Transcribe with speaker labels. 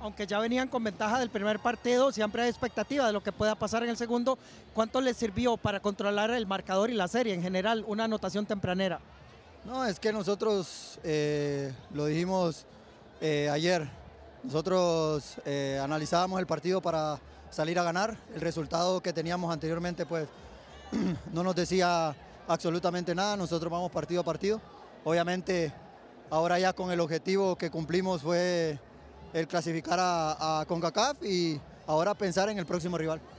Speaker 1: aunque ya venían con ventaja del primer partido, siempre hay expectativa de lo que pueda pasar en el segundo. ¿Cuánto les sirvió para controlar el marcador y la serie en general, una anotación tempranera?
Speaker 2: No, es que nosotros eh, lo dijimos eh, ayer. Nosotros eh, analizábamos el partido para salir a ganar. El resultado que teníamos anteriormente, pues, no nos decía absolutamente nada. Nosotros vamos partido a partido. Obviamente, ahora ya con el objetivo que cumplimos fue el clasificar a, CONCACAF y ahora pensar en el próximo rival.